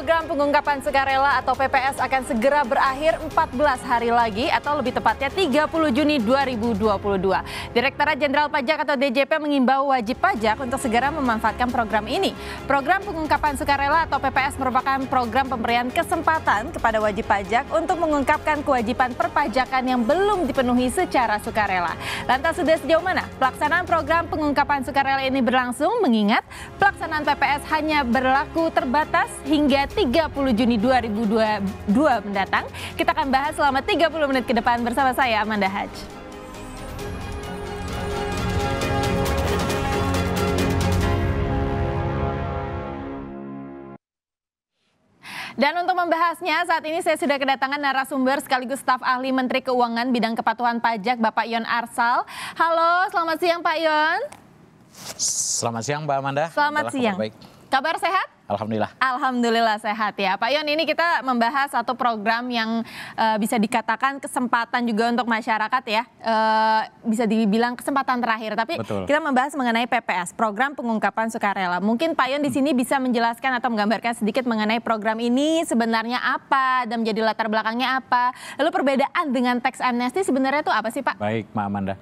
Program pengungkapan sukarela atau PPS akan segera berakhir 14 hari lagi atau lebih tepatnya 30 Juni 2022. Direktorat Jenderal Pajak atau DJP mengimbau wajib pajak untuk segera memanfaatkan program ini. Program pengungkapan sukarela atau PPS merupakan program pemberian kesempatan kepada wajib pajak untuk mengungkapkan kewajiban perpajakan yang belum dipenuhi secara sukarela. Lantas sudah sejauh mana pelaksanaan program pengungkapan sukarela ini berlangsung mengingat pelaksanaan PPS hanya berlaku terbatas hingga 30 Juni 2022 mendatang. Kita akan bahas selama 30 menit ke depan bersama saya Amanda Haj. Dan untuk membahasnya, saat ini saya sudah kedatangan narasumber sekaligus staf ahli Menteri Keuangan Bidang Kepatuhan Pajak, Bapak Yon Arsal. Halo, selamat siang Pak Yon. Selamat siang Mbak Amanda. Selamat Adalah siang. Kabar, baik. kabar sehat? Alhamdulillah. Alhamdulillah sehat ya. Pak Yon ini kita membahas satu program yang uh, bisa dikatakan kesempatan juga untuk masyarakat ya. Uh, bisa dibilang kesempatan terakhir. Tapi Betul. kita membahas mengenai PPS, program pengungkapan sukarela. Mungkin Pak Yon di sini bisa menjelaskan atau menggambarkan sedikit mengenai program ini sebenarnya apa dan menjadi latar belakangnya apa. Lalu perbedaan dengan teks amnesti sebenarnya itu apa sih Pak? Baik, Mbak Amanda.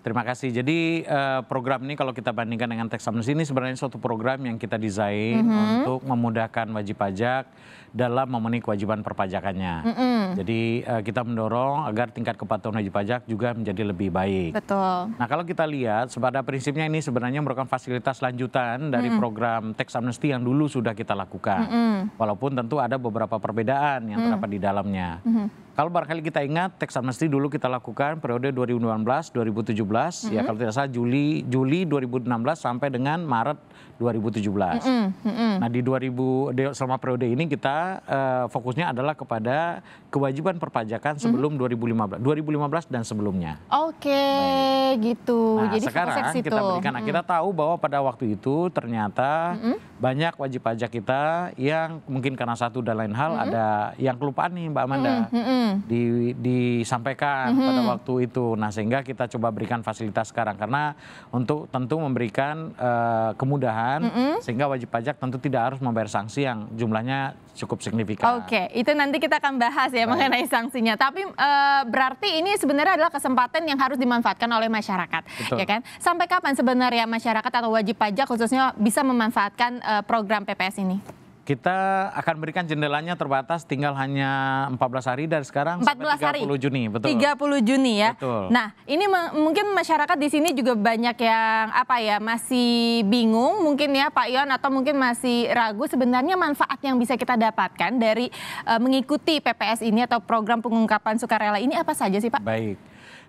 Terima kasih. Jadi uh, program ini kalau kita bandingkan dengan tax amnesty ini sebenarnya suatu program yang kita desain mm -hmm. untuk memudahkan wajib pajak dalam memenuhi kewajiban perpajakannya. Mm -hmm. Jadi uh, kita mendorong agar tingkat kepatuhan wajib pajak juga menjadi lebih baik. Betul. Nah kalau kita lihat pada prinsipnya ini sebenarnya merupakan fasilitas lanjutan dari mm -hmm. program tax amnesty yang dulu sudah kita lakukan. Mm -hmm. Walaupun tentu ada beberapa perbedaan yang mm -hmm. terdapat di dalamnya. Mm -hmm. Kalau barangkali kita ingat teks amnesti dulu kita lakukan periode 2016 2017 mm -hmm. ya kalau tidak salah Juli Juli 2016 sampai dengan Maret 2017. Mm -hmm. Mm Nah di 2000 selama periode ini kita uh, fokusnya adalah kepada kewajiban perpajakan sebelum mm -hmm. 2015 2015 dan sebelumnya. Oke, okay, gitu. Nah, Jadi sekarang kita berikan mm -hmm. kita tahu bahwa pada waktu itu ternyata mm -hmm banyak wajib pajak kita yang mungkin karena satu dan lain hal mm -hmm. ada yang kelupaan nih Mbak Amanda mm -hmm. di, disampaikan mm -hmm. pada waktu itu. Nah sehingga kita coba berikan fasilitas sekarang karena untuk tentu memberikan uh, kemudahan mm -hmm. sehingga wajib pajak tentu tidak harus membayar sanksi yang jumlahnya cukup signifikan. Oke, okay, itu nanti kita akan bahas ya Baik. mengenai sanksinya. Tapi e, berarti ini sebenarnya adalah kesempatan yang harus dimanfaatkan oleh masyarakat, Betul. ya kan? Sampai kapan sebenarnya masyarakat atau wajib pajak khususnya bisa memanfaatkan e, program PPS ini? Kita akan berikan jendelanya terbatas tinggal hanya 14 hari dari sekarang 14 sampai 30 hari. Juni, betul. 30 Juni ya. Betul. Nah, ini mungkin masyarakat di sini juga banyak yang apa ya, masih bingung mungkin ya Pak Ion atau mungkin masih ragu sebenarnya manfaat yang bisa kita dapatkan dari uh, mengikuti PPS ini atau program pengungkapan sukarela ini apa saja sih Pak? Baik.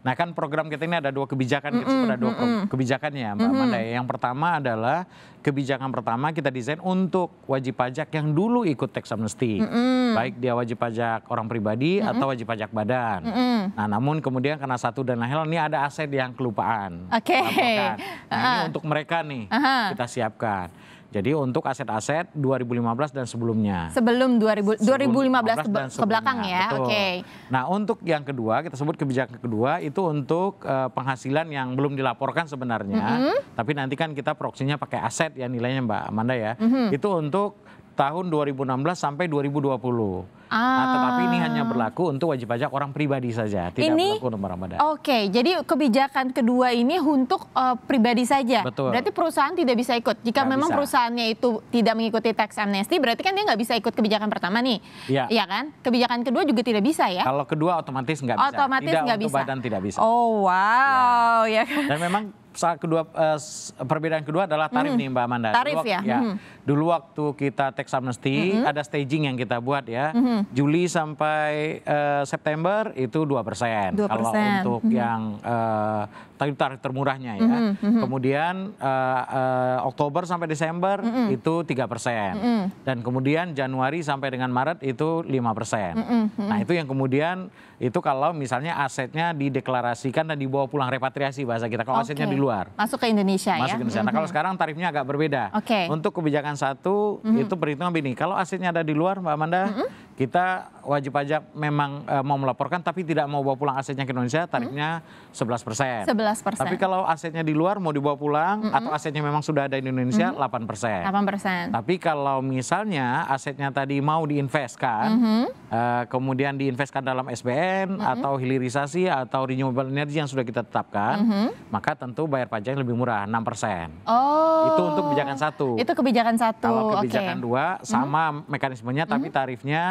Nah kan program kita ini ada dua kebijakan, mm -mm, kita ada dua mm -mm. kebijakannya Mbak mm -mm. Amanda. Yang pertama adalah kebijakan pertama kita desain untuk wajib pajak yang dulu ikut tax amnesty. Mm -mm. Baik dia wajib pajak orang pribadi mm -mm. atau wajib pajak badan. Mm -mm. Nah namun kemudian karena satu dan lain ini ada aset yang kelupaan. Oke. Okay. Nah uh -huh. ini untuk mereka nih uh -huh. kita siapkan. Jadi untuk aset-aset 2015 dan sebelumnya. Sebelum 2000, 2015, sebelumnya. ke belakang ya. Oke. Okay. Nah, untuk yang kedua kita sebut kebijakan kedua itu untuk uh, penghasilan yang belum dilaporkan sebenarnya. Mm -hmm. Tapi nanti kan kita proksinya pakai aset ya nilainya Mbak Amanda ya. Mm -hmm. Itu untuk tahun 2016 sampai 2020. Nah, ah. Nah, tetapi ini hanya berlaku untuk wajib pajak orang pribadi saja, tidak ini, berlaku untuk Ramadan. Oke, okay, jadi kebijakan kedua ini untuk uh, pribadi saja. Betul. Berarti perusahaan tidak bisa ikut. Jika gak memang bisa. perusahaannya itu tidak mengikuti tax amnesty, berarti kan dia nggak bisa ikut kebijakan pertama nih. Iya. Iya kan? Kebijakan kedua juga tidak bisa ya? Kalau kedua otomatis nggak bisa. Otomatis nggak bisa. Badan tidak bisa. Oh wow, ya. ya kan? Dan memang saat kedua eh, perbedaan kedua adalah tarif hmm. nih Mbak Amanda. Tarif dulu, ya. ya hmm. Dulu waktu kita tax amnesty hmm. ada staging yang kita buat ya. Hmm. Juli sampai eh, September itu 2%, persen. kalau untuk hmm. yang eh, tarif tarif termurahnya ya. Hmm. Hmm. Kemudian eh, eh, Oktober sampai Desember hmm. itu 3%. Hmm. Dan kemudian Januari sampai dengan Maret itu 5%. Hmm. Hmm. Nah, itu yang kemudian itu kalau misalnya asetnya dideklarasikan dan dibawa pulang repatriasi bahasa kita kalau okay. asetnya di luar masuk ke Indonesia masuk ya? ke Indonesia. Nah kalau sekarang tarifnya agak berbeda. Okay. Untuk kebijakan satu mm -hmm. itu perhitungan begini, kalau asetnya ada di luar Mbak Amanda mm -hmm kita wajib pajak memang e, mau melaporkan tapi tidak mau bawa pulang asetnya ke Indonesia tarifnya sebelas -hmm. 11%. 11%. Tapi kalau asetnya di luar mau dibawa pulang -hmm. atau asetnya memang sudah ada di Indonesia mm -hmm. 8%. 8%. Tapi kalau misalnya asetnya tadi mau diinvestkan -hmm. e, kemudian diinvestkan dalam SBN -hmm. atau hilirisasi atau renewable energy yang sudah kita tetapkan -hmm. maka tentu bayar pajak lebih murah 6%. Oh. Itu untuk kebijakan satu. Itu kebijakan satu. Kalau kebijakan okay. dua sama -hmm. mekanismenya tapi mm-hmm. tarifnya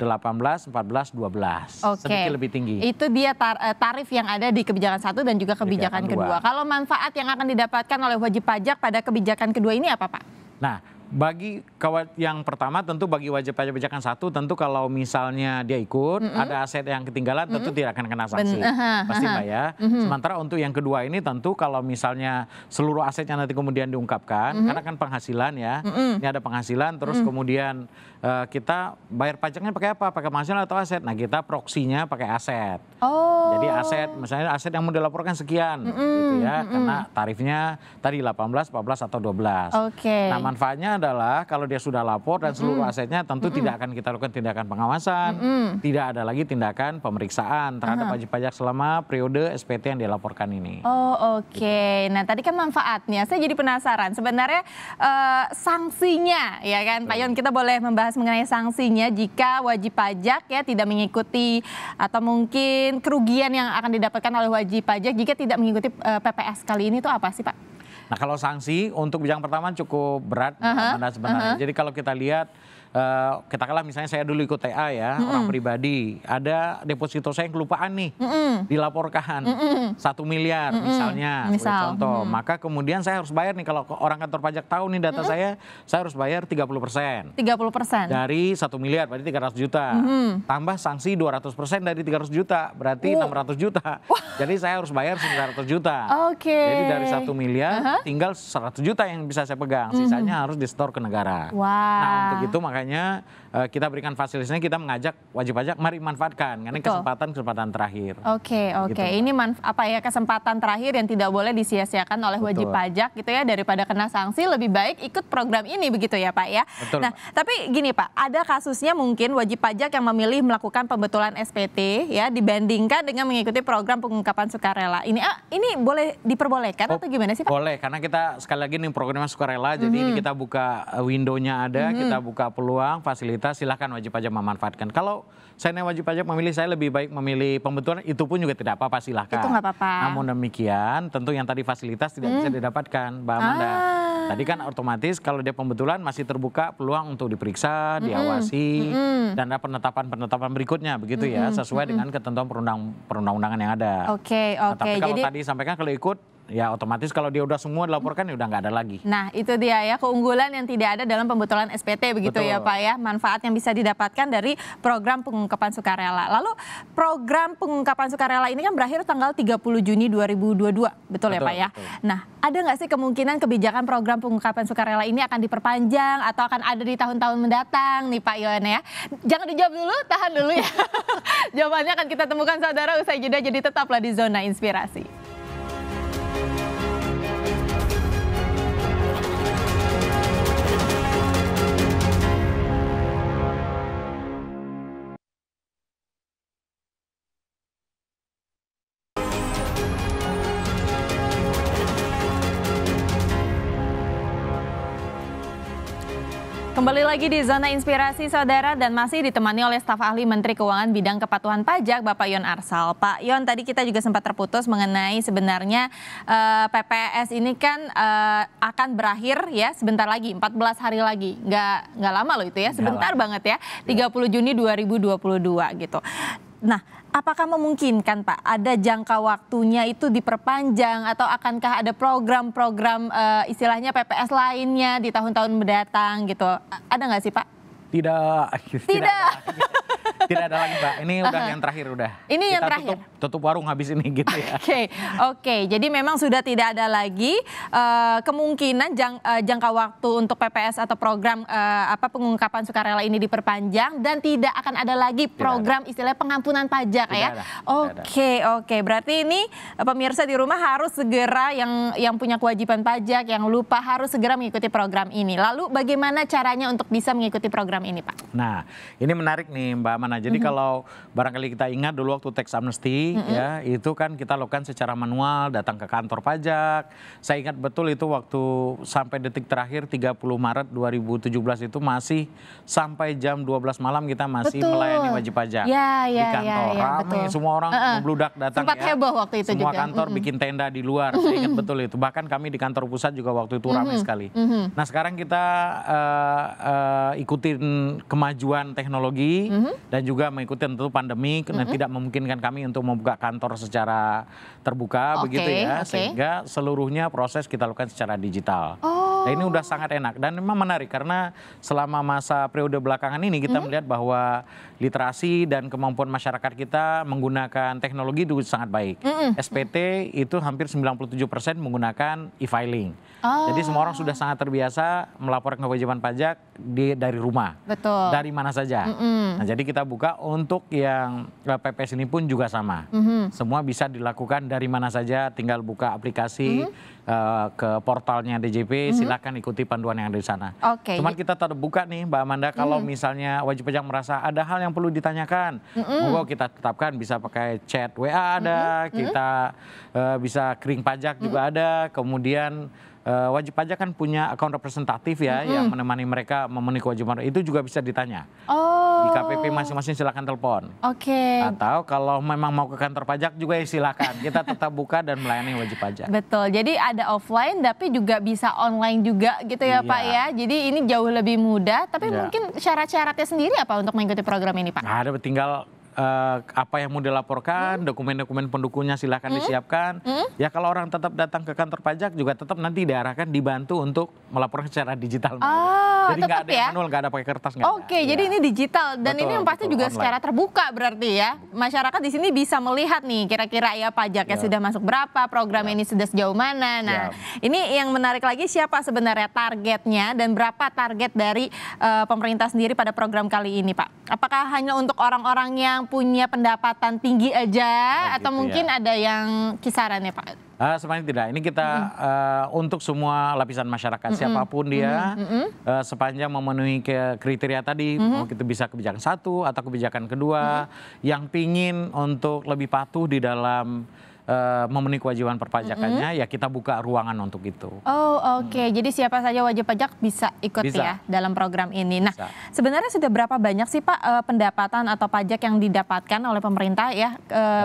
18, 14, 12. Okay. Sedikit lebih tinggi. Itu dia tar eh, tarif yang ada di kebijakan satu dan juga kebijakan, kebijakan kedua. Kalau manfaat yang akan didapatkan oleh wajib pajak pada kebijakan kedua ini apa Pak? Nah, bagi yang pertama tentu bagi wajib pajak kebijakan satu tentu kalau misalnya dia ikut mm -hmm. ada aset yang ketinggalan tentu mm -hmm. tidak akan kena sanksi ben, uh pasti mbak ya mm -hmm. sementara untuk yang kedua ini tentu kalau misalnya seluruh asetnya nanti kemudian diungkapkan mm -hmm. karena kan penghasilan ya mm -hmm. ini ada penghasilan terus mm -hmm. kemudian Eh, kita bayar pajaknya pakai apa? Pakai penghasilan atau aset? Nah kita proksinya pakai aset. Oh. Jadi aset, misalnya aset yang mau dilaporkan sekian, mm hmm gitu ya, mm hmm karena tarifnya tadi 18, 14 atau 12. Oke. Okay. Nah manfaatnya adalah kalau dia sudah lapor dan mm -mm. seluruh asetnya, tentu mm hmm tidak akan kita lakukan tindakan pengawasan, mm hmm tidak ada lagi tindakan pemeriksaan terhadap pajak uh-huh. pajak selama periode SPT yang dilaporkan ini. Oh oke. Okay. Gitu. Nah tadi kan manfaatnya, saya jadi penasaran. Sebenarnya uh, sanksinya ya kan, Pak Yon kita boleh membahas membahas mengenai sanksinya jika wajib pajak ya tidak mengikuti atau mungkin kerugian yang akan didapatkan oleh wajib pajak jika tidak mengikuti uh, eh, PPS kali ini itu apa sih Pak? Nah kalau sanksi untuk yang pertama cukup berat uh -huh, sebenarnya. Uh -huh. Jadi kalau kita lihat uh, katakanlah misalnya saya dulu ikut TA ya, mm -mm. orang pribadi, ada deposito saya yang kelupaan nih, mm -mm. dilaporkan satu mm -mm. miliar mm -mm. misalnya, Misal. contoh, mm -mm. maka kemudian saya harus bayar nih kalau orang kantor pajak tahu nih data mm -mm. saya, saya harus bayar 30 persen. 30 persen. Dari satu miliar, berarti 300 juta. Mm -hmm. Tambah sanksi 200 persen dari 300 juta, berarti uh. 600 juta. Wah. Jadi saya harus bayar 900 juta. Oke. Okay. Jadi dari satu miliar, uh -huh. tinggal 100 juta yang bisa saya pegang, mm-hmm. sisanya mm -hmm. harus di store ke negara. Wow. Nah untuk itu makanya makanya Eh, kita berikan fasilitasnya kita mengajak wajib pajak mari manfaatkan karena Betul. kesempatan kesempatan terakhir. Oke okay, oke okay. gitu. ini manf apa ya kesempatan terakhir yang tidak boleh disia-siakan oleh Betul. wajib pajak gitu ya daripada kena sanksi lebih baik ikut program ini begitu ya pak ya. Betul, nah pak. tapi gini pak ada kasusnya mungkin wajib pajak yang memilih melakukan pembetulan SPT ya dibandingkan dengan mengikuti program pengungkapan sukarela ini ah, ini boleh diperbolehkan oh, atau gimana sih pak? Boleh karena kita sekali lagi nih programnya sukarela mm -hmm. jadi ini mhm. kita buka eh, windownya ada mm -hmm. kita buka peluang fasilitas kita silahkan wajib pajak memanfaatkan. Kalau saya wajib pajak memilih, saya lebih baik memilih pembetulan. itu pun juga tidak apa-apa silahkan. Itu nggak apa-apa. Namun demikian, tentu yang tadi fasilitas tidak hmm. bisa didapatkan, Mbak Amanda. Ah. Tadi kan otomatis kalau dia pembetulan masih terbuka peluang untuk diperiksa, hmm. diawasi, hmm. dan ada penetapan-penetapan berikutnya begitu hmm. ya, sesuai hmm. dengan ketentuan perundang perundang-undangan yang ada. Oke, okay, oke. Okay. Nah, tapi kalau Jadi... tadi sampaikan kalau ikut ya otomatis kalau dia udah semua dilaporkan ya udah nggak ada lagi. Nah itu dia ya keunggulan yang tidak ada dalam pembetulan SPT begitu ya, Betul. ya Pak ya manfaat yang bisa didapatkan dari program pengungkapan sukarela. Lalu program pengungkapan sukarela ini kan berakhir tanggal 30 Juni 2022 betul, betul ya Pak ya. Betul. Nah ada nggak sih kemungkinan kebijakan program pengungkapan sukarela ini akan diperpanjang atau akan ada di tahun-tahun mendatang nih Pak Yohana ya. Jangan dijawab dulu tahan dulu ya. Jawabannya akan kita temukan saudara usai jeda jadi tetaplah di zona inspirasi. lagi di Zona Inspirasi Saudara dan masih ditemani oleh staf ahli Menteri Keuangan Bidang Kepatuhan Pajak Bapak Yon Arsal. Pak Yon tadi kita juga sempat terputus mengenai sebenarnya uh, eh, PPS ini kan uh, akan berakhir ya sebentar lagi 14 hari lagi. Nggak, nggak lama loh itu ya sebentar banget ya 30 iya. Juni 2022 gitu. Nah Apakah memungkinkan Pak ada jangka waktunya itu diperpanjang atau akankah ada program-program e, istilahnya PPS lainnya di tahun-tahun mendatang gitu? Ada nggak sih Pak? Tidak. tidak. Tidak ada lagi Pak. Ini udah uh -huh. yang terakhir udah. Ini Kita yang terakhir. Tutup, tutup warung habis ini gitu ya. Oke. Okay. Oke, okay. jadi memang sudah tidak ada lagi uh, kemungkinan jang, uh, jangka waktu untuk PPS atau program uh, apa pengungkapan sukarela ini diperpanjang dan tidak akan ada lagi program ada. istilah pengampunan pajak tidak ya. Oke, oke. Okay, okay. Berarti ini pemirsa di rumah harus segera yang yang punya kewajiban pajak yang lupa harus segera mengikuti program ini. Lalu bagaimana caranya untuk bisa mengikuti program ini, Pak? Nah, ini menarik nih Mbak Mana nah Jadi mm -hmm. kalau barangkali kita ingat dulu waktu teks amnesti mm -hmm. ya, itu kan kita lakukan secara manual, datang ke kantor pajak. Saya ingat betul itu waktu sampai detik terakhir 30 Maret 2017 itu masih sampai jam 12 malam kita masih betul. melayani wajib pajak ya, ya, di ya, kantor. Ya, ya, Ramai betul. semua orang uh uh membludak datang Sempat ya. heboh waktu itu semua juga. kantor mm -hmm. bikin tenda di luar. Saya ingat betul itu. Bahkan kami di kantor pusat juga waktu itu ramai mm -hmm. sekali. Mm -hmm. Nah, sekarang kita uh, uh, ikutin kemajuan teknologi mm -hmm. dan dan juga mengikuti tentu pandemi mm-hmm. tidak memungkinkan kami untuk membuka kantor secara terbuka okay, begitu ya okay. sehingga seluruhnya proses kita lakukan secara digital. Oh. Nah, ini sudah sangat enak dan memang menarik karena selama masa periode belakangan ini kita mm-hmm. melihat bahwa literasi dan kemampuan masyarakat kita menggunakan teknologi itu sangat baik. Mm-hmm. SPT itu hampir 97% menggunakan e-filing. Oh. Jadi semua orang sudah sangat terbiasa melaporkan kewajiban pajak di dari rumah. Betul. Dari mana saja. Mm -hmm. Nah, jadi kita buka untuk yang eh, PPS ini pun juga sama. Mm -hmm. Semua bisa dilakukan dari mana saja, tinggal buka aplikasi mm -hmm. uh, ke portalnya DJP, mm -hmm. silakan ikuti panduan yang ada di sana. Okay. Cuman kita tetap buka nih Mbak Amanda kalau mm -hmm. misalnya wajib pajak merasa ada hal yang perlu ditanyakan, mm -hmm. monggo kita tetapkan bisa pakai chat WA ada, mm -hmm. kita uh, bisa kering pajak mm -hmm. juga mm-hmm. ada, kemudian uh, wajib pajak kan punya account representatif ya mm -hmm. yang menemani mereka memenuhi kewajiban itu juga bisa ditanya oh. di KPP masing-masing silakan telepon oke okay. atau kalau memang mau ke kantor pajak juga ya silakan kita tetap buka dan melayani wajib pajak betul jadi ada offline tapi juga bisa online juga gitu ya iya. Pak ya jadi ini jauh lebih mudah tapi iya. mungkin syarat-syaratnya sendiri apa untuk mengikuti program ini Pak? Nah, ada tinggal uh, apa yang mau dilaporkan, hmm. dokumen-dokumen hmm. pendukungnya silahkan hmm? disiapkan. Hmm? Ya kalau orang tetap datang ke kantor pajak juga tetap nanti diarahkan dibantu untuk melaporkan secara digital. Oh, jadi nggak ada ya? manual, nggak ada pakai kertas. Oke, okay, ya. jadi ini digital dan betul, ini yang pasti betul, juga online. secara terbuka berarti ya. Masyarakat di sini bisa melihat nih kira-kira ya pajaknya ya. sudah masuk berapa, program ya. ini sudah sejauh mana. Nah, ya. ini yang menarik lagi siapa sebenarnya targetnya dan berapa target dari uh, pemerintah sendiri pada program kali ini, Pak? Apakah hanya untuk orang-orang yang punya pendapatan tinggi aja oh, gitu atau ya. mungkin ya. ada yang kisarannya Pak? Uh, sebenarnya tidak. Ini kita mm uh, untuk semua lapisan masyarakat mm -hmm. siapapun dia mm -hmm. uh, sepanjang memenuhi ke kriteria tadi, mm -hmm. mau kita bisa kebijakan satu atau kebijakan kedua mm -hmm. yang pingin untuk lebih patuh di dalam Eh, memenuhi kewajiban perpajakannya, mm -hmm. ya kita buka ruangan untuk itu. Oh oke, okay. hmm. jadi siapa saja wajib pajak bisa ikut bisa. ya dalam program ini. Nah bisa. sebenarnya sudah berapa banyak sih Pak eh, pendapatan atau pajak yang didapatkan oleh pemerintah ya uh,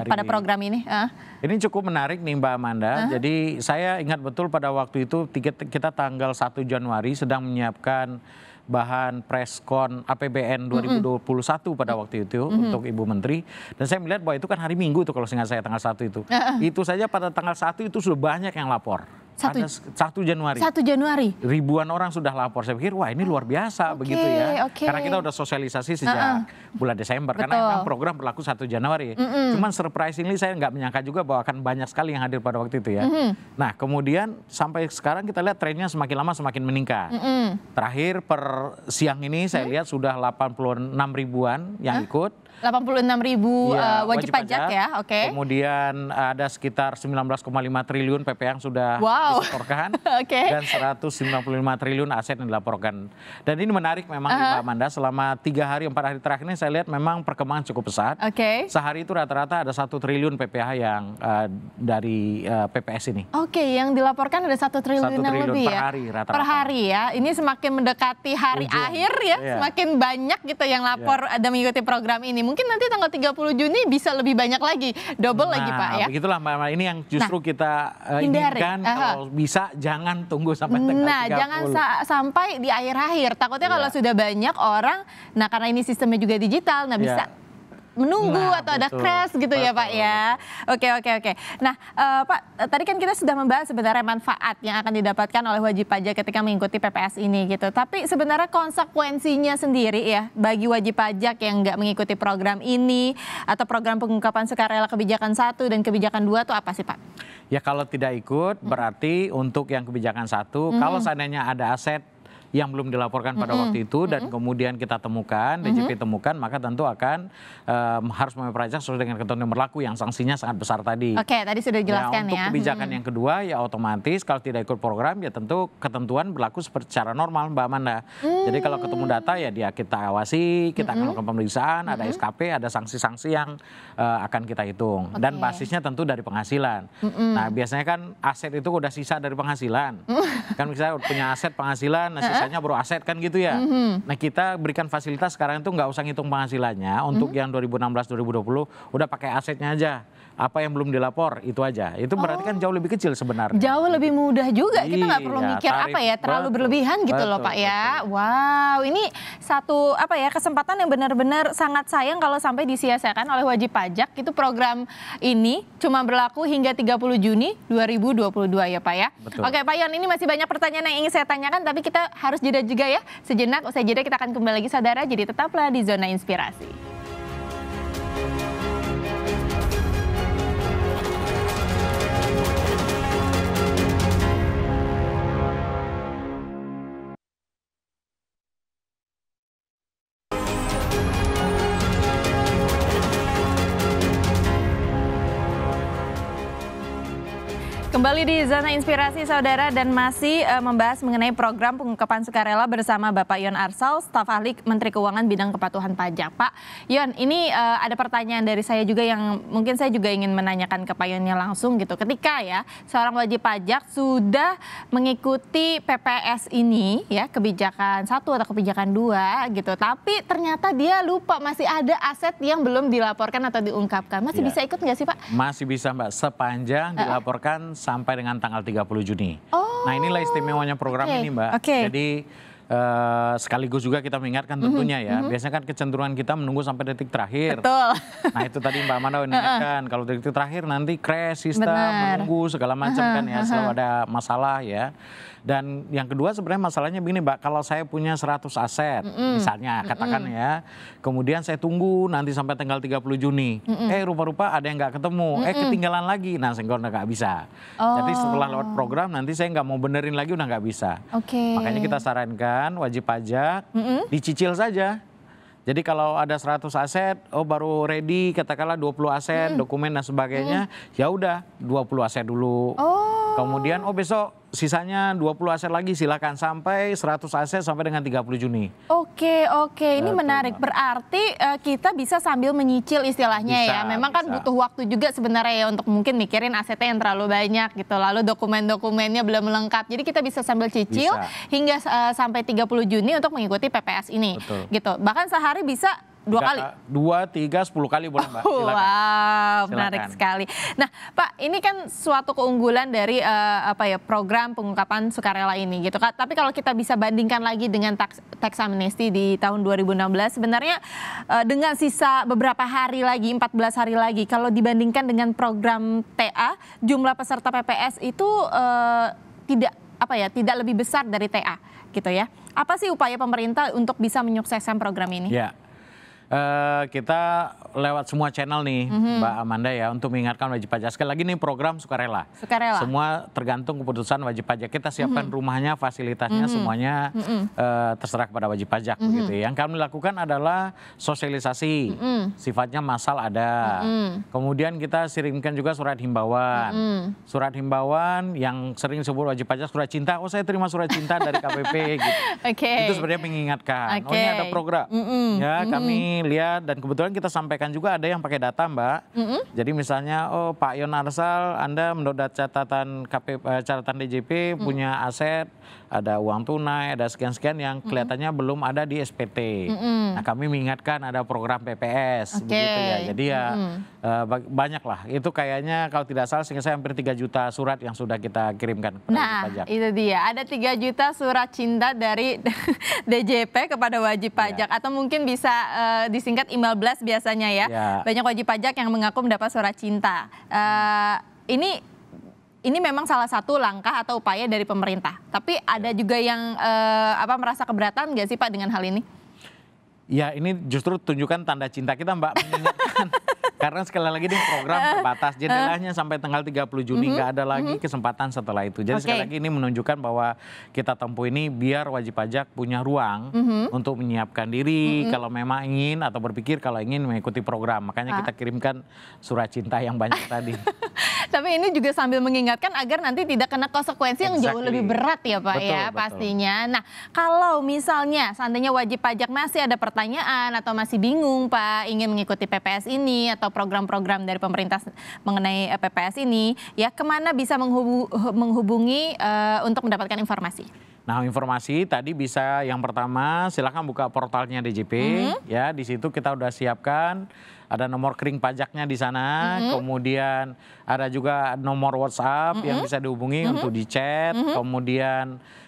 Dari, pada program ini? Uh. Ini cukup menarik nih Mbak Amanda. Jadi saya ingat betul pada waktu itu kita tanggal 1 Januari sedang menyiapkan bahan preskon APBN 2021 mm -hmm. pada waktu itu mm -hmm. untuk Ibu Menteri. Dan saya melihat bahwa itu kan hari Minggu itu kalau seingat saya tanggal 1 itu. Itu saja pada tanggal 1 itu sudah banyak yang lapor. Satu, ada satu Januari. Satu Januari. Ribuan orang sudah lapor. Saya pikir wah ini luar biasa okay, begitu ya. Okay. Karena kita sudah sosialisasi sejak uh -uh. bulan Desember. Betul. Karena memang program berlaku satu Januari. Mm -mm. Cuman surprisingly saya nggak menyangka juga bahwa akan banyak sekali yang hadir pada waktu itu ya. Mm -hmm. Nah kemudian sampai sekarang kita lihat trennya semakin lama semakin meningkat. Mm -hmm. Terakhir per siang ini saya mm -hmm. lihat sudah 86 ribuan yang huh? ikut 86 ribu ya, uh, wajib, wajib pajak, pajak ya, oke. Okay. Kemudian ada sekitar 19,5 triliun PP yang sudah wow. disetorkan okay. dan 195 triliun aset yang dilaporkan. Dan ini menarik memang uh -huh. Pak Manda selama tiga hari empat hari terakhir ini saya lihat memang perkembangan cukup pesat. Oke. Okay. Sehari itu rata-rata ada satu triliun PPH yang uh, dari uh, eh, PPS ini. Oke, okay, yang dilaporkan ada satu triliun, triliun yang lebih per ya. Hari, rata -rata. Per hari ya. Ini semakin mendekati hari Ujung. akhir ya, yeah. semakin banyak gitu yang lapor yeah. dan mengikuti program ini mungkin nanti tanggal 30 Juni bisa lebih banyak lagi, double nah, lagi Pak nah, ya. begitulah Mbak, ini yang nah, justru nah, kita uh, inginkan uh -huh. kalau bisa jangan tunggu sampai tanggal nah, 30. Nah, jangan sa sampai di akhir-akhir. Takutnya yeah. kalau iya. sudah banyak orang, nah karena ini sistemnya juga digital, nah yeah. bisa menunggu nah, atau betul. ada crash gitu betul. ya Pak ya. Oke oke oke. Nah uh, Pak tadi kan kita sudah membahas sebenarnya manfaat yang akan didapatkan oleh wajib pajak ketika mengikuti PPS ini gitu. Tapi sebenarnya konsekuensinya sendiri ya bagi wajib pajak yang nggak mengikuti program ini atau program pengungkapan sukarela kebijakan satu dan kebijakan dua itu apa sih Pak? Ya kalau tidak ikut berarti untuk yang kebijakan satu -hmm. kalau seandainya ada aset yang belum dilaporkan pada mm -hmm. waktu itu dan mm -hmm. kemudian kita temukan, DJP mm -hmm. temukan, maka tentu akan um, harus memperajak sesuai dengan ketentuan yang berlaku yang sanksinya sangat besar tadi. Oke, okay, tadi sudah ya, dijelaskan nah, untuk ya. kebijakan mm -hmm. yang kedua ya otomatis kalau tidak ikut program ya tentu ketentuan berlaku secara normal Mbak Amanda. Mm -hmm. Jadi kalau ketemu mm. data ya dia kita awasi, kita mm -hmm. akan pemeriksaan, mm -hmm. ada SKP, ada sanksi-sanksi yang uh, akan kita hitung okay. dan basisnya tentu dari penghasilan. Mm -hmm. Nah, biasanya kan aset itu udah sisa dari penghasilan. Mm -hmm. Kan misalnya punya aset penghasilan, nah biasanya baru aset kan gitu ya. Mm -hmm. Nah kita berikan fasilitas sekarang itu nggak usah ngitung penghasilannya. Untuk mm -hmm. yang 2016-2020 udah pakai asetnya aja apa yang belum dilapor itu aja. Itu berarti kan oh. jauh lebih kecil sebenarnya. Jauh lebih gitu. mudah juga. Kita nggak perlu iya, mikir apa ya terlalu betul, berlebihan gitu betul, loh Pak ya. Betul. Wow, ini satu apa ya kesempatan yang benar-benar sangat sayang kalau sampai disia oleh wajib pajak. Itu program ini cuma berlaku hingga 30 Juni 2022 ya Pak ya. Betul. Oke Pak Yon, ini masih banyak pertanyaan yang ingin saya tanyakan tapi kita harus jeda juga ya. Sejenak usai jeda kita akan kembali lagi saudara. Jadi tetaplah di zona inspirasi. Kembali di Zona Inspirasi Saudara dan masih uh, membahas mengenai program pengungkapan sukarela bersama Bapak Yon Arsal, staf ahli Menteri Keuangan bidang kepatuhan pajak. Pak Yon, ini uh, ada pertanyaan dari saya juga yang mungkin saya juga ingin menanyakan ke Pak Yonnya langsung gitu. Ketika ya seorang wajib pajak sudah mengikuti PPS ini ya kebijakan satu atau kebijakan dua gitu, tapi ternyata dia lupa masih ada aset yang belum dilaporkan atau diungkapkan, masih ya. bisa ikut nggak sih Pak? Masih bisa Mbak, sepanjang dilaporkan uh -uh sampai dengan tanggal 30 Juni. Oh. Nah inilah istimewanya program okay. ini Mbak. Okay. Jadi Eh, sekaligus juga kita mengingatkan mm-hmm. tentunya ya. Mm -hmm. Biasanya kan kecenderungan kita menunggu sampai detik terakhir. Betul. Nah itu tadi Mbak Amanda mengingatkan kalau detik terakhir nanti crash sistem Benar. menunggu segala macam uh -huh, kan ya uh -huh. selalu ada masalah ya. Dan yang kedua sebenarnya masalahnya begini Mbak, kalau saya punya 100 aset mm -hmm. misalnya katakan mm -hmm. ya, kemudian saya tunggu nanti sampai tanggal 30 Juni. Mm -hmm. Eh rupa-rupa ada yang nggak ketemu, mm -hmm. eh ketinggalan lagi, nah saya nggak bisa. Oh. Jadi setelah lewat oh. program nanti saya nggak mau benerin lagi udah nggak bisa. Oke. Okay. Makanya kita sarankan kan wajib pajak mm -hmm. dicicil saja. Jadi kalau ada 100 aset, oh baru ready katakanlah 20 aset, mm -hmm. dokumen dan sebagainya, mm -hmm. ya udah 20 aset dulu. Oh. Kemudian oh besok sisanya 20 aset lagi silakan sampai 100 aset sampai dengan 30 Juni. Oke, oke. Ini Betul. menarik. Berarti uh, kita bisa sambil menyicil istilahnya ya. bisa, ya. Memang kan bisa. kan butuh waktu juga sebenarnya ya untuk mungkin mikirin asetnya yang terlalu banyak gitu. Lalu dokumen-dokumennya belum lengkap. Jadi kita bisa sambil cicil bisa. hingga uh, sampai 30 Juni untuk mengikuti PPS ini Betul. gitu. Bahkan sehari bisa dua kali? Dua, tiga, sepuluh kali boleh Mbak. Silakan. Wow, Silakan. menarik sekali. Nah Pak, ini kan suatu keunggulan dari uh, apa ya program pengungkapan sukarela ini gitu Tapi kalau kita bisa bandingkan lagi dengan tax, tax amnesty di tahun 2016, sebenarnya uh, dengan sisa beberapa hari lagi, 14 hari lagi, kalau dibandingkan dengan program TA, jumlah peserta PPS itu uh, tidak apa ya tidak lebih besar dari TA gitu ya. Apa sih upaya pemerintah untuk bisa menyukseskan program ini? Ya, Eh, kita lewat semua channel nih mm-hmm. Mbak Amanda ya untuk mengingatkan wajib pajak sekali lagi nih program sukarela. Sukarela. Semua tergantung keputusan wajib pajak. Kita siapkan mm-hmm. rumahnya, fasilitasnya, mm-hmm. semuanya mm-hmm. Uh, terserah kepada wajib pajak mm-hmm. begitu. Ya. Yang kami lakukan adalah sosialisasi. Mm-hmm. Sifatnya masal ada. Mm-hmm. Kemudian kita sirimkan juga surat himbauan. Mm-hmm. Surat himbauan yang sering disebut wajib pajak surat cinta. Oh, saya terima surat cinta dari KPP gitu. Okay. Itu sebenarnya mengingatkan. Okay. Oh, ini ada program. Mm-hmm. Ya, kami mm-hmm lihat dan kebetulan kita sampaikan juga ada yang pakai data Mbak. Mm-hmm. Jadi misalnya oh Pak Yon Arsal Anda menurut catatan KP, eh, catatan DJP mm-hmm. punya aset ada uang tunai, ada sekian-sekian yang kelihatannya mm belum ada di SPT. Mm-hmm. Nah, kami mengingatkan ada program PPS okay. begitu ya. Jadi ya mm-hmm. uh, eh, banyak lah. Itu kayaknya kalau tidak salah sehingga saya hampir 3 juta surat yang sudah kita kirimkan kepada nah, pajak. Nah, itu dia. Ada 3 juta surat cinta dari DJP kepada wajib iya. pajak yeah. atau mungkin bisa uh, disingkat email blast biasanya ya. Yeah. Banyak wajib pajak yang mengaku mendapat surat cinta. Uh, ini ini memang salah satu langkah atau upaya dari pemerintah. Tapi ada ya. juga yang eh, apa merasa keberatan nggak sih Pak dengan hal ini? Ya ini justru tunjukkan tanda cinta kita Mbak mengingatkan. Karena sekali lagi ini program eh, terbatas eh. jendelanya sampai tanggal 30 Juni mm-hmm. nggak mm -hmm. ada lagi mm-hmm. kesempatan setelah itu. Jadi okay. sekali lagi ini menunjukkan bahwa kita tempuh ini biar wajib pajak punya ruang mm -hmm. untuk menyiapkan diri mm -hmm. kalau memang ingin atau berpikir kalau ingin mengikuti program. Makanya ah. kita kirimkan surat cinta yang banyak tadi. Tapi ini juga sambil mengingatkan agar nanti tidak kena konsekuensi exactly. yang jauh lebih berat ya Pak betul, ya betul. pastinya. Nah kalau misalnya seandainya wajib pajak masih ada pertanyaan atau masih bingung Pak ingin mengikuti PPS ini atau program-program dari pemerintah mengenai eh, PPS ini ya kemana bisa eh, menghubungi, uh, untuk mendapatkan informasi? Nah, informasi tadi bisa yang pertama silakan buka portalnya DJP mm -hmm. ya di situ kita sudah siapkan ada nomor kering pajaknya di sana, mm -hmm. kemudian ada juga nomor WhatsApp mm -hmm. yang mm-hmm. bisa dihubungi mm -hmm. untuk di chat, mm -hmm. kemudian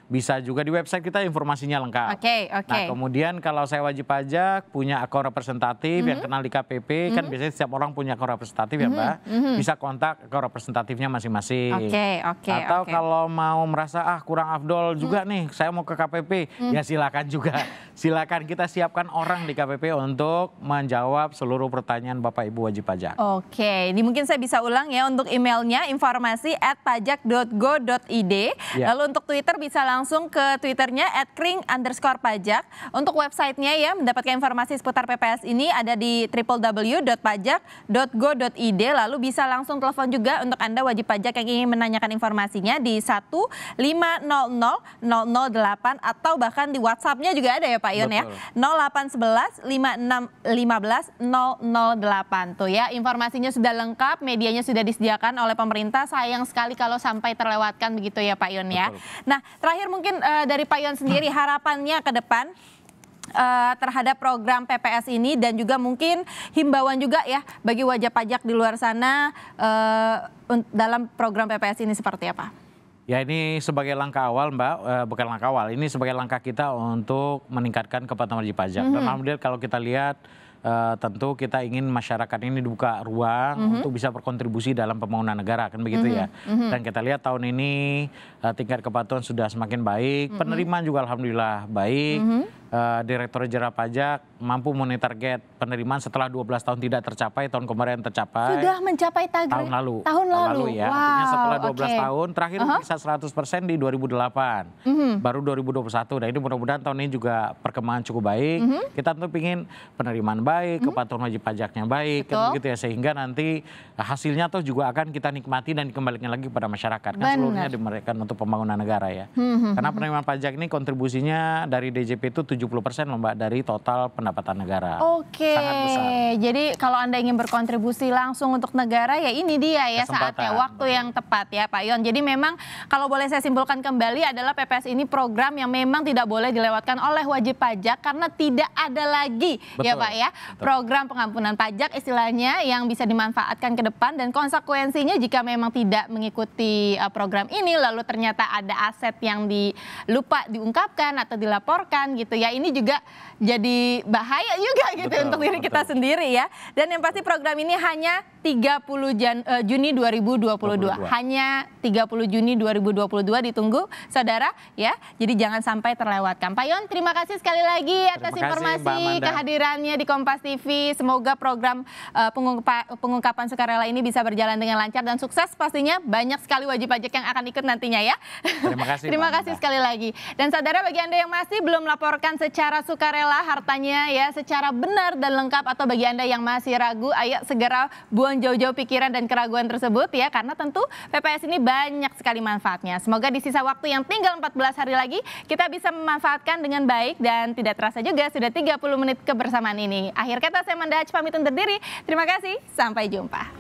bisa juga di website kita informasinya lengkap. Oke, okay, oke. Okay. Nah, kemudian kalau saya wajib pajak punya akun representatif mm -hmm. yang mhm. kenal di KPP, mm -hmm. kan mhm. biasanya setiap orang punya akun representatif mm -hmm. ya, mhm, Mbak. Mm -hmm. Bisa kontak akun representatifnya masing-masing. Oke, okay, oke. Okay, Atau okay. kalau mau merasa ah kurang afdol juga mm -hmm. nih, saya mau ke KPP, mm -hmm. ya silakan juga. silakan kita siapkan orang di KPP untuk menjawab seluruh pertanyaan Bapak Ibu wajib pajak. Oke, okay. ini mungkin saya bisa ulang ya untuk emailnya informasi@pajak.go.id Yeah. Lalu untuk Twitter bisa langsung langsung ke Twitternya at @kring underscore pajak. Untuk websitenya ya mendapatkan informasi seputar PPS ini ada di www.pajak.go.id. Lalu bisa langsung telepon juga untuk Anda wajib pajak yang ingin menanyakan informasinya di 1500008 atau bahkan di WhatsAppnya juga ada ya Pak Yun ya. 0811 008 tuh ya. Informasinya sudah lengkap, medianya sudah disediakan oleh pemerintah. Sayang sekali kalau sampai terlewatkan begitu ya Pak Yun ya. Betul. Nah, terakhir mungkin uh, dari Pak Yon sendiri hmm. harapannya ke depan uh, terhadap program PPS ini dan juga mungkin himbauan juga ya bagi wajah pajak di luar sana uh, dalam program PPS ini seperti apa? Ya ini sebagai langkah awal Mbak, eh, bukan langkah awal, ini sebagai langkah kita untuk meningkatkan kepatuhan wajib pajak. Mm -hmm. Dan alhamdulillah kalau kita lihat uh, tentu kita ingin masyarakat ini dibuka ruang mm -hmm. untuk bisa berkontribusi dalam pembangunan negara kan begitu mm -hmm. ya. Mm -hmm. Dan kita lihat tahun ini uh, tingkat kepatuhan sudah semakin baik, mhm. penerimaan mm -hmm. juga alhamdulillah baik. Mm -hmm Eh, Direktur Jenderal Pajak mampu memenuhi target penerimaan setelah 12 tahun tidak tercapai, tahun kemarin tercapai. Sudah mencapai target tahun lalu. Tahun lalu, lalu ya. Wow, Artinya setelah 12 okay. tahun, terakhir uh -huh. bisa 100% di 2008. Uh -huh. Baru 2021. dan nah, ini mudah-mudahan tahun ini juga perkembangan cukup baik. Uh mhm. -huh. Kita tentu ingin penerimaan baik, uh mhm. -huh. kepatuhan wajib pajaknya baik, kan Betul. kan ya sehingga nanti hasilnya tuh juga akan kita nikmati dan dikembalikan lagi kepada masyarakat. Benar. Kan seluruhnya dimerikan untuk pembangunan negara ya. Uh mhm, -huh. Karena penerimaan pajak ini kontribusinya dari DJP itu 70% Mbak dari total pendapatan negara. Oke. Sangat Jadi kalau Anda ingin berkontribusi langsung untuk negara ya ini dia ya saatnya waktu Betul. yang tepat ya Pak Yon. Jadi memang kalau boleh saya simpulkan kembali adalah PPS ini program yang memang tidak boleh dilewatkan oleh wajib pajak karena tidak ada lagi ya Betul. ya Pak ya. Betul. Program pengampunan pajak istilahnya yang bisa dimanfaatkan ke depan dan konsekuensinya jika memang tidak mengikuti e, program ini lalu ternyata ada aset yang dilupa diungkapkan atau dilaporkan gitu ya Ya, ini juga jadi bahaya juga gitu betul, untuk diri betul. kita sendiri ya. Dan yang pasti program ini hanya 30 Jan, uh, Juni 2022. 22. Hanya 30 Juni 2022 ditunggu saudara ya. Jadi jangan sampai terlewatkan. Pak Yon, terima kasih sekali lagi atas kasih, informasi kehadirannya di Kompas TV. Semoga program uh, eh, pengungpa, pengungkapan sukarela ini bisa berjalan dengan lancar dan sukses pastinya. Banyak sekali wajib pajak yang akan ikut nantinya ya. Terima kasih. terima kasih sekali lagi. Dan saudara bagi Anda yang masih belum melaporkan secara sukarela hartanya ya secara benar dan lengkap atau bagi Anda yang masih ragu, ayo segera buat buang jauh-jauh pikiran dan keraguan tersebut ya karena tentu PPS ini banyak sekali manfaatnya. Semoga di sisa waktu yang tinggal 14 hari lagi kita bisa memanfaatkan dengan baik dan tidak terasa juga sudah 30 menit kebersamaan ini. Akhir kata saya Manda Haji pamit undur diri. Terima kasih, sampai jumpa.